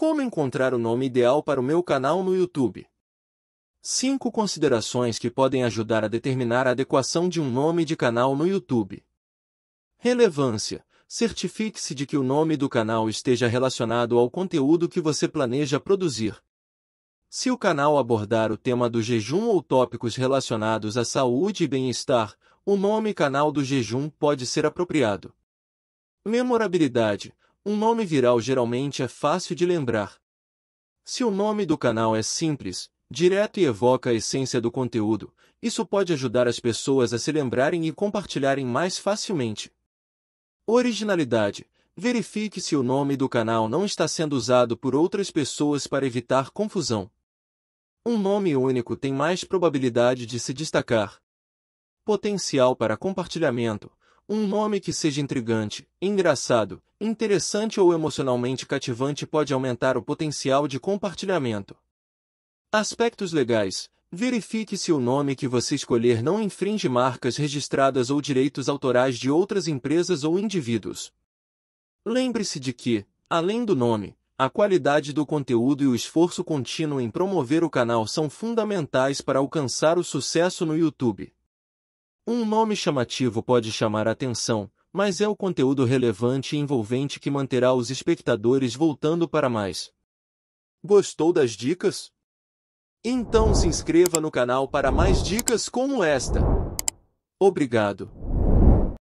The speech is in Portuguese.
Como encontrar o nome ideal para o meu canal no YouTube? 5 considerações que podem ajudar a determinar a adequação de um nome de canal no YouTube. Relevância. Certifique-se de que o nome do canal esteja relacionado ao conteúdo que você planeja produzir. Se o canal abordar o tema do jejum ou tópicos relacionados à saúde e bem-estar, o nome canal do jejum pode ser apropriado. Memorabilidade um nome viral geralmente é fácil de lembrar. Se o nome do canal é simples, direto e evoca a essência do conteúdo, isso pode ajudar as pessoas a se lembrarem e compartilharem mais facilmente. Originalidade. Verifique se o nome do canal não está sendo usado por outras pessoas para evitar confusão. Um nome único tem mais probabilidade de se destacar. Potencial para compartilhamento. Um nome que seja intrigante, engraçado, interessante ou emocionalmente cativante pode aumentar o potencial de compartilhamento. Aspectos legais. Verifique se o nome que você escolher não infringe marcas registradas ou direitos autorais de outras empresas ou indivíduos. Lembre-se de que, além do nome, a qualidade do conteúdo e o esforço contínuo em promover o canal são fundamentais para alcançar o sucesso no YouTube. Um nome chamativo pode chamar a atenção, mas é o conteúdo relevante e envolvente que manterá os espectadores voltando para mais. Gostou das dicas? Então se inscreva no canal para mais dicas como esta. Obrigado.